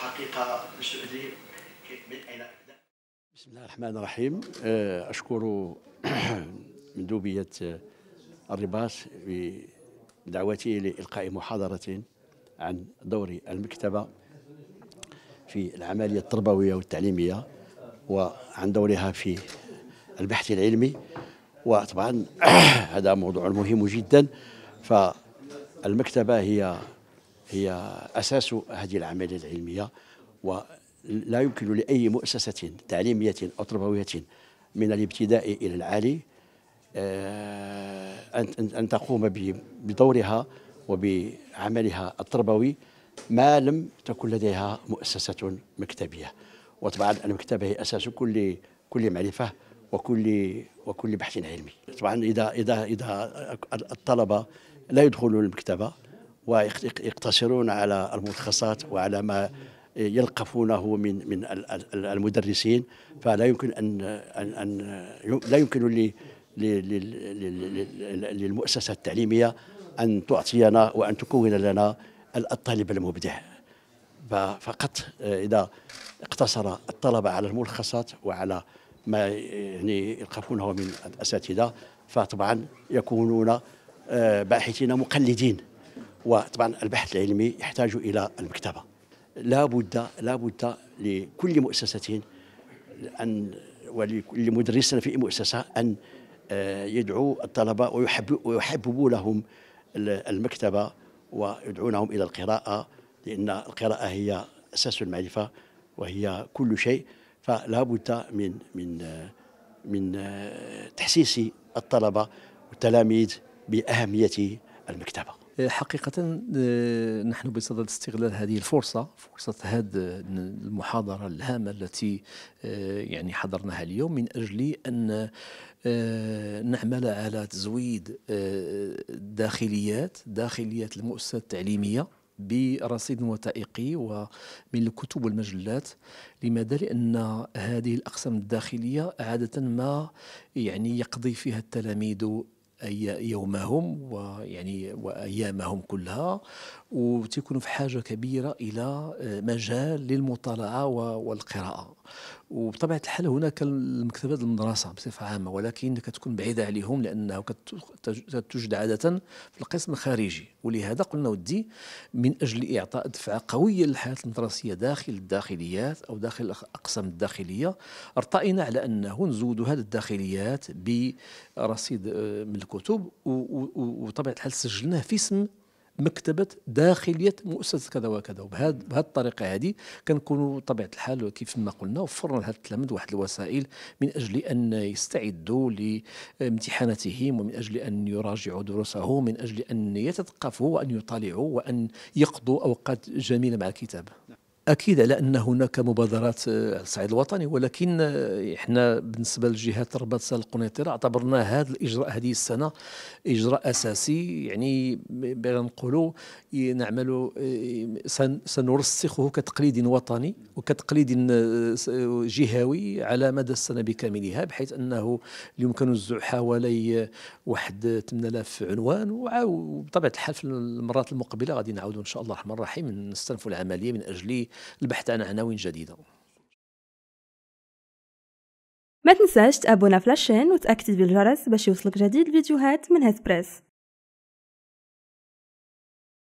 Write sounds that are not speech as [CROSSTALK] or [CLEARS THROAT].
حقيقه بسم الله الرحمن الرحيم آه، اشكر [CLEARS THROAT] مندوبيه الرباط آه، بدعوتي لالقاء محاضره عن دور المكتبه في العمليه التربويه والتعليميه وعن دورها في البحث العلمي وطبعا [CLEARS THROAT] هذا موضوع مهم جدا فالمكتبه هي هي أساس هذه العملية العلمية ولا يمكن لأي مؤسسة تعليمية أو تربوية من الابتدائي إلى العالي آه، أن تقوم بدورها وبعملها التربوي ما لم تكن لديها مؤسسة مكتبية وطبعا المكتبة هي أساس كل كل معرفة وكل وكل بحث علمي طبعا إذا إذا إذا الطلبة لا يدخلون المكتبة ويقتصرون على الملخصات وعلى ما يلقفونه من من المدرسين فلا يمكن ان ان, أن لا يمكن للمؤسسه التعليميه ان تعطينا وان تكون لنا الطالب المبدع فقط اذا اقتصر الطلبه على الملخصات وعلى ما يعني يلقفونه من الاساتذه فطبعا يكونون آه، باحثين مقلدين وطبعا البحث العلمي يحتاج الى المكتبه لابد لابد لكل مؤسسه ان ولمدرس في مؤسسه ان آه، يدعو الطلبه ويحببوا لهم المكتبه ويدعونهم الى القراءه لان القراءه هي اساس المعرفه وهي كل شيء فلا بد من من من آه، تحسيس الطلبه والتلاميذ باهميه المكتبه حقيقة آه، نحن بصدد استغلال هذه الفرصة فرصة هذه آه، المحاضرة الهامة التي آه، يعني حضرناها اليوم من أجل أن نعمل على تزويد داخليات داخليات المؤسسات التعليمية برصيد وثائقي ومن الكتب والمجلات لماذا لأن هذه الأقسام الداخلية عادة ما يعني يقضي فيها التلاميذ يومهم ويعني وايامهم كلها وتكون في حاجه كبيره الى آه، مجال للمطالعه والقراءه وبطبيعه الحال هناك المكتبات المدرسه بصفه عامه ولكن كتكون بعيده عليهم لانه كتوجد عاده في القسم الخارجي ولهذا قلنا ودي من اجل اعطاء دفعه قويه للحياه المدرسيه داخل الداخليات او داخل اقسام الداخليه ارتئينا على انه نزودوا هذه الداخليات برصيد آه، من الكتب وبطبيعه الحال سجلناه في اسم مكتبه داخليه مؤسسه كذا وكذا وبهذه الطريقه هذه كنكونوا بطبيعه الحال كيف ما قلنا وفرنا لهذا التلامذ واحد الوسائل من اجل ان يستعدوا لامتحاناتهم ومن اجل ان يراجعوا دروسهم من اجل ان يتثقفوا وان يطالعوا وان يقضوا اوقات جميله مع الكتاب اكيد على ان هناك مبادرات آه، على الصعيد الوطني ولكن آه، احنا بالنسبه لجهات رباط سهل القنيطره اعتبرنا هذا الاجراء هذه السنه اجراء اساسي يعني بغينا نقولوا نعمل آه، سنرسخه كتقليد وطني وكتقليد جهوي على مدى السنه بكاملها بحيث انه يمكن الزوج حوالي واحد 8000 عنوان وبطبيعه الحال في المرات المقبله غادي نعاودوا ان شاء الله الرحمن الرحيم نستنفوا العمليه من اجل البحث عن عناوين جديده ما تنساش تابونا فلاشين وتاكتيفي بالجرس باش يوصلك جديد الفيديوهات من هيث بريس